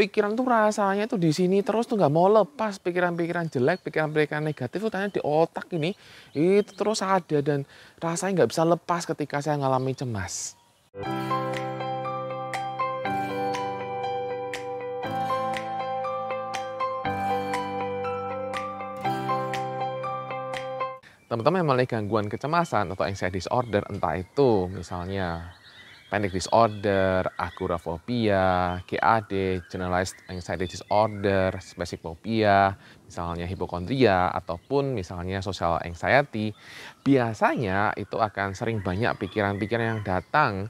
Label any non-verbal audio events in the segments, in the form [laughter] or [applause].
pikiran tuh rasanya tuh di sini terus tuh nggak mau lepas pikiran-pikiran jelek, pikiran-pikiran negatif tuh tanya di otak ini itu terus ada dan rasanya nggak bisa lepas ketika saya ngalami cemas. Teman-teman yang mulai gangguan kecemasan atau anxiety disorder, entah itu misalnya panic disorder, agoraphobia, GAD, generalized anxiety disorder, spesifik phobia, misalnya hipokondria ataupun misalnya social anxiety, biasanya itu akan sering banyak pikiran-pikiran yang datang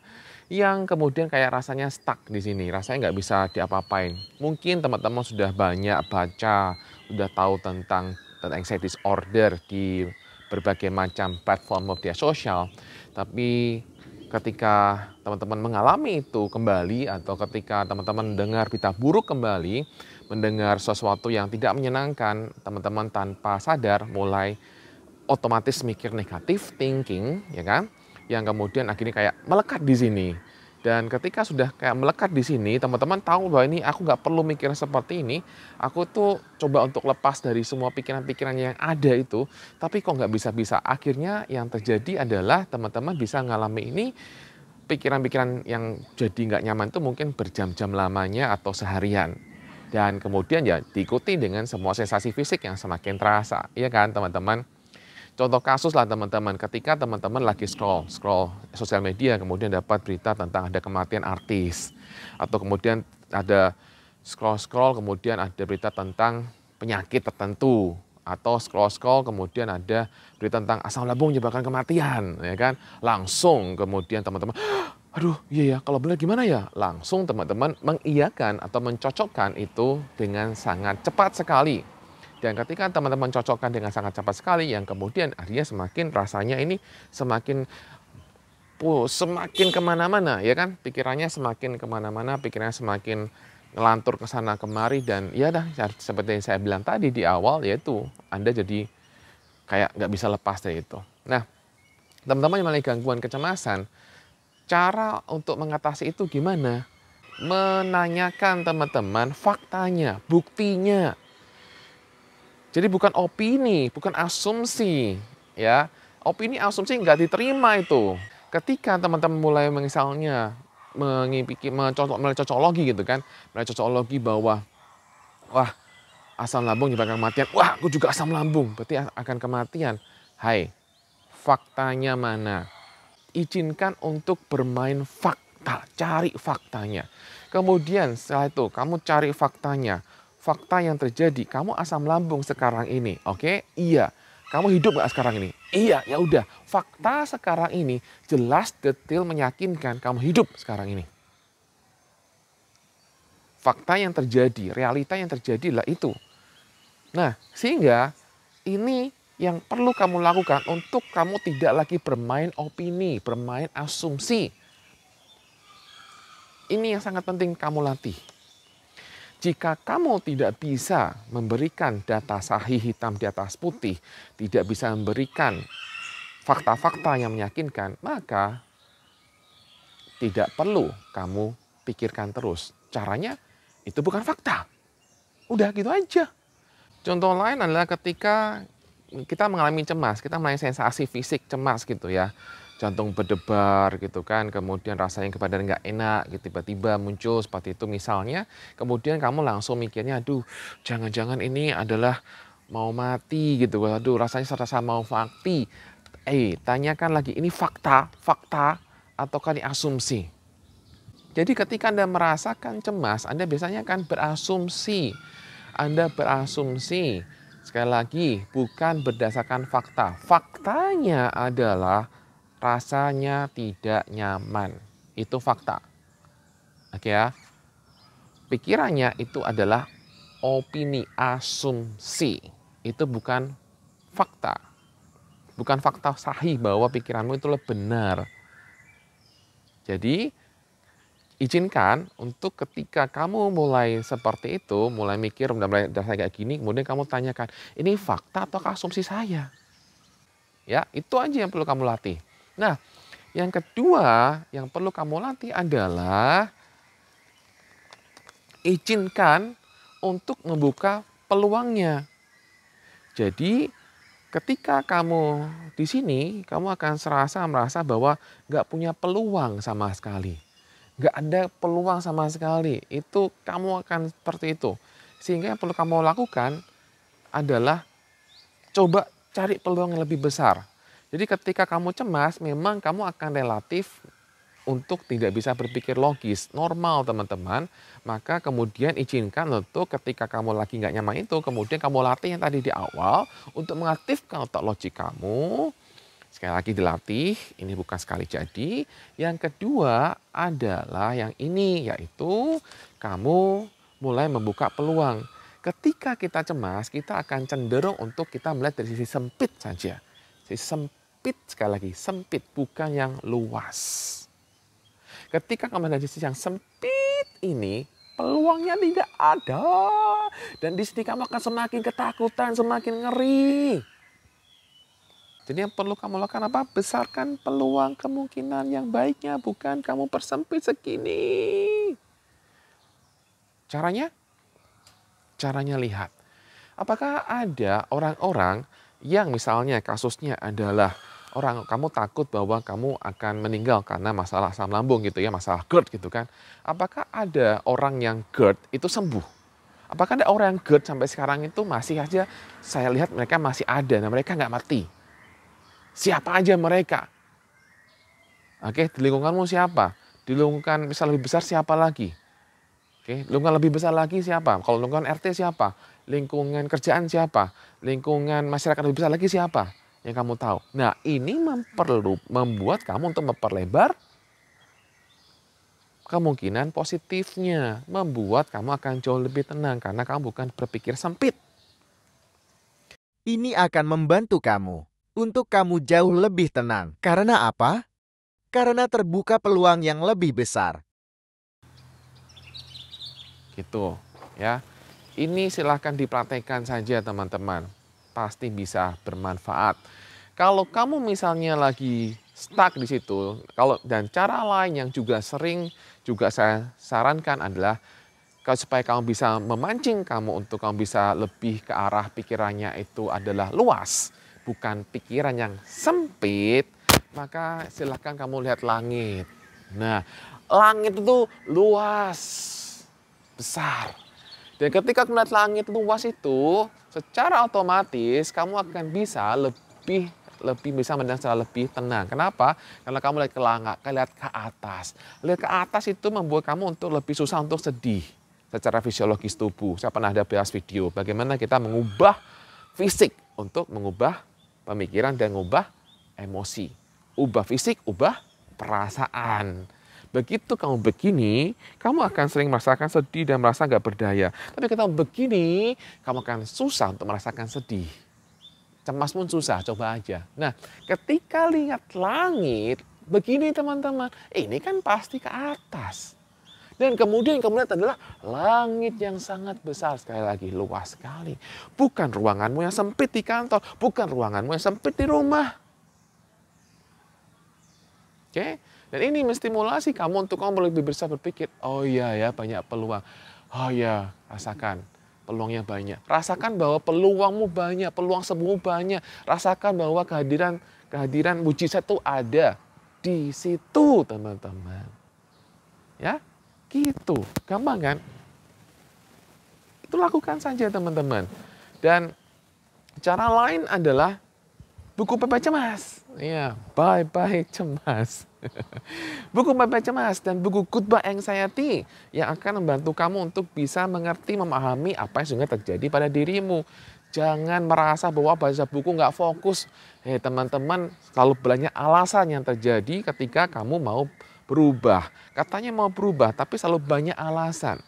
yang kemudian kayak rasanya stuck di sini, rasanya nggak bisa diapa-apain. Mungkin teman-teman sudah banyak baca, sudah tahu tentang anxiety disorder di berbagai macam platform media sosial, tapi ketika teman-teman mengalami itu kembali atau ketika teman-teman mendengar pita buruk kembali, mendengar sesuatu yang tidak menyenangkan, teman-teman tanpa sadar mulai otomatis mikir negatif thinking, ya kan? Yang kemudian akhirnya kayak melekat di sini. Dan ketika sudah kayak melekat di sini, teman-teman tahu bahwa ini aku nggak perlu mikir seperti ini. Aku tuh coba untuk lepas dari semua pikiran-pikiran yang ada itu. Tapi kok nggak bisa-bisa. Akhirnya yang terjadi adalah teman-teman bisa ngalami ini pikiran-pikiran yang jadi nggak nyaman itu mungkin berjam-jam lamanya atau seharian. Dan kemudian ya diikuti dengan semua sensasi fisik yang semakin terasa. Iya kan teman-teman? Contoh kasus lah teman-teman, ketika teman-teman lagi scroll, scroll sosial media, kemudian dapat berita tentang ada kematian artis, atau kemudian ada scroll-scroll, kemudian ada berita tentang penyakit tertentu, atau scroll-scroll kemudian ada berita tentang asam lambung menyebabkan kematian, ya kan? Langsung kemudian teman-teman, aduh iya ya, kalau benar gimana ya? Langsung teman-teman mengiyakan atau mencocokkan itu dengan sangat cepat sekali dan ketika teman-teman cocokkan dengan sangat cepat sekali, yang kemudian akhirnya semakin rasanya ini semakin semakin kemana-mana, ya kan? Pikirannya semakin kemana-mana, pikirannya semakin ngelantur ke sana kemari dan ya dah ya, seperti yang saya bilang tadi di awal yaitu Anda jadi kayak nggak bisa lepas dari itu. Nah, teman-teman yang mengalami gangguan kecemasan, cara untuk mengatasi itu gimana? Menanyakan teman-teman faktanya, buktinya, jadi bukan opini, bukan asumsi, ya. Opini asumsi nggak diterima itu. Ketika teman-teman mulai misalnya mengipiki, mencocok, mulai cocokologi gitu kan, mulai cocokologi bahwa wah asam lambung menyebabkan kematian, wah aku juga asam lambung, berarti akan kematian. Hai, faktanya mana? Izinkan untuk bermain fakta, cari faktanya. Kemudian setelah itu kamu cari faktanya, fakta yang terjadi. Kamu asam lambung sekarang ini, oke? Okay? Iya. Kamu hidup nggak sekarang ini? Iya, ya udah. Fakta sekarang ini jelas detail meyakinkan kamu hidup sekarang ini. Fakta yang terjadi, realita yang terjadi lah itu. Nah, sehingga ini yang perlu kamu lakukan untuk kamu tidak lagi bermain opini, bermain asumsi. Ini yang sangat penting kamu latih. Jika kamu tidak bisa memberikan data sahih hitam di atas putih, tidak bisa memberikan fakta-fakta yang meyakinkan, maka tidak perlu kamu pikirkan terus. Caranya itu bukan fakta. Udah gitu aja. Contoh lain adalah ketika kita mengalami cemas, kita mengalami sensasi fisik cemas gitu ya jantung berdebar gitu kan, kemudian rasanya kepada nggak enak gitu tiba-tiba muncul seperti itu misalnya, kemudian kamu langsung mikirnya aduh jangan-jangan ini adalah mau mati gitu, aduh rasanya serasa mau mati. Eh, tanyakan lagi ini fakta, fakta atau ini asumsi? Jadi ketika Anda merasakan cemas, Anda biasanya akan berasumsi. Anda berasumsi, sekali lagi, bukan berdasarkan fakta. Faktanya adalah rasanya tidak nyaman. Itu fakta. Oke ya. Pikirannya itu adalah opini, asumsi. Itu bukan fakta. Bukan fakta sahih bahwa pikiranmu itu benar. Jadi izinkan untuk ketika kamu mulai seperti itu, mulai mikir, mulai dasar kayak gini, kemudian kamu tanyakan, ini fakta atau asumsi saya? Ya, itu aja yang perlu kamu latih. Nah, yang kedua yang perlu kamu latih adalah izinkan untuk membuka peluangnya. Jadi ketika kamu di sini, kamu akan serasa merasa bahwa nggak punya peluang sama sekali. Nggak ada peluang sama sekali. Itu kamu akan seperti itu. Sehingga yang perlu kamu lakukan adalah coba cari peluang yang lebih besar jadi ketika kamu cemas, memang kamu akan relatif untuk tidak bisa berpikir logis. Normal teman-teman, maka kemudian izinkan untuk ketika kamu lagi nggak nyaman itu, kemudian kamu latih yang tadi di awal untuk mengaktifkan otak logik kamu. Sekali lagi dilatih, ini bukan sekali jadi. Yang kedua adalah yang ini, yaitu kamu mulai membuka peluang. Ketika kita cemas, kita akan cenderung untuk kita melihat dari sisi sempit saja. Sisi sempit sempit sekali lagi, sempit bukan yang luas. Ketika kamu sisi yang sempit ini, peluangnya tidak ada. Dan di sini kamu akan semakin ketakutan, semakin ngeri. Jadi yang perlu kamu lakukan apa? Besarkan peluang kemungkinan yang baiknya, bukan kamu persempit segini. Caranya? Caranya lihat. Apakah ada orang-orang yang misalnya kasusnya adalah orang kamu takut bahwa kamu akan meninggal karena masalah asam lambung gitu ya, masalah GERD gitu kan. Apakah ada orang yang GERD itu sembuh? Apakah ada orang yang GERD sampai sekarang itu masih aja saya lihat mereka masih ada dan nah mereka nggak mati? Siapa aja mereka? Oke, di lingkunganmu siapa? Di lingkungan misal lebih besar siapa lagi? Oke, lingkungan lebih besar lagi siapa? Kalau lingkungan RT siapa? Lingkungan kerjaan siapa? Lingkungan masyarakat lebih besar lagi siapa? yang kamu tahu. Nah, ini memperlu membuat kamu untuk memperlebar kemungkinan positifnya, membuat kamu akan jauh lebih tenang karena kamu bukan berpikir sempit. Ini akan membantu kamu untuk kamu jauh lebih tenang. Karena apa? Karena terbuka peluang yang lebih besar. Gitu, ya. Ini silahkan dipraktekkan saja teman-teman pasti bisa bermanfaat. Kalau kamu misalnya lagi stuck di situ, kalau dan cara lain yang juga sering juga saya sarankan adalah supaya kamu bisa memancing kamu untuk kamu bisa lebih ke arah pikirannya itu adalah luas, bukan pikiran yang sempit, maka silahkan kamu lihat langit. Nah, langit itu luas, besar. Dan ketika melihat langit luas itu, secara otomatis kamu akan bisa lebih lebih bisa mendengar secara lebih tenang. Kenapa? Karena kamu lihat ke langit, lihat ke atas. Lihat ke atas itu membuat kamu untuk lebih susah untuk sedih secara fisiologis tubuh. Saya pernah ada bahas video bagaimana kita mengubah fisik untuk mengubah pemikiran dan mengubah emosi. Ubah fisik, ubah perasaan. Begitu kamu begini, kamu akan sering merasakan sedih dan merasa nggak berdaya. Tapi kalau begini, kamu akan susah untuk merasakan sedih. Cemas pun susah, coba aja. Nah, ketika lihat langit, begini teman-teman, ini kan pasti ke atas. Dan kemudian kamu lihat adalah langit yang sangat besar sekali lagi, luas sekali. Bukan ruanganmu yang sempit di kantor, bukan ruanganmu yang sempit di rumah. Oke, okay? Dan ini menstimulasi kamu untuk kamu lebih besar berpikir, oh iya ya banyak peluang. Oh iya, rasakan peluangnya banyak. Rasakan bahwa peluangmu banyak, peluang sembuhmu banyak. Rasakan bahwa kehadiran kehadiran mujizat itu ada di situ, teman-teman. Ya, gitu. Gampang kan? Itu lakukan saja, teman-teman. Dan cara lain adalah buku PP cemas. Iya, bye-bye cemas. [laughs] buku Bapak Cemas dan buku khutbah anxiety yang akan membantu kamu untuk bisa mengerti memahami apa yang sebenarnya terjadi pada dirimu. Jangan merasa bahwa baca buku nggak fokus. Hei teman-teman, selalu banyak alasan yang terjadi ketika kamu mau berubah. Katanya mau berubah, tapi selalu banyak alasan.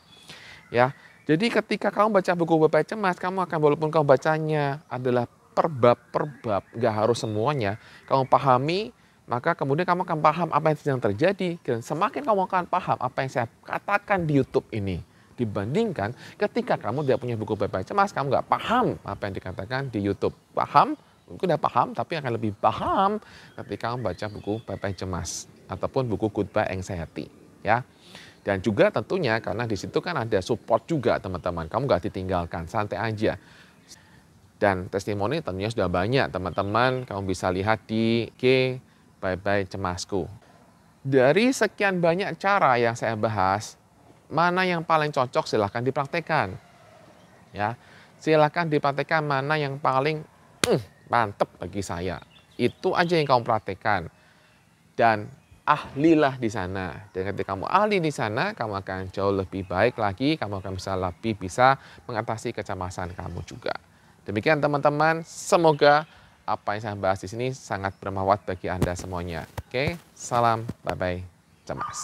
Ya, jadi ketika kamu baca buku bapak cemas, kamu akan walaupun kamu bacanya adalah perbab-perbab, nggak harus semuanya, kamu pahami maka kemudian kamu akan paham apa yang sedang terjadi dan semakin kamu akan paham apa yang saya katakan di YouTube ini dibandingkan ketika kamu tidak punya buku -baik cemas kamu nggak paham apa yang dikatakan di YouTube paham mungkin udah paham tapi akan lebih paham ketika kamu baca buku -baik cemas ataupun buku Goodbye Anxiety ya dan juga tentunya karena di situ kan ada support juga teman-teman kamu nggak ditinggalkan santai aja dan testimoni tentunya sudah banyak teman-teman kamu bisa lihat di G bye-bye cemasku. Dari sekian banyak cara yang saya bahas, mana yang paling cocok silahkan dipraktekkan. Ya, silahkan dipraktekkan mana yang paling mm, mantep bagi saya. Itu aja yang kamu praktekkan. Dan ahlilah di sana. Dan ketika kamu ahli di sana, kamu akan jauh lebih baik lagi, kamu akan bisa lebih bisa mengatasi kecemasan kamu juga. Demikian teman-teman, semoga apa yang saya bahas di sini sangat bermanfaat bagi Anda semuanya. Oke, salam, bye-bye, cemas.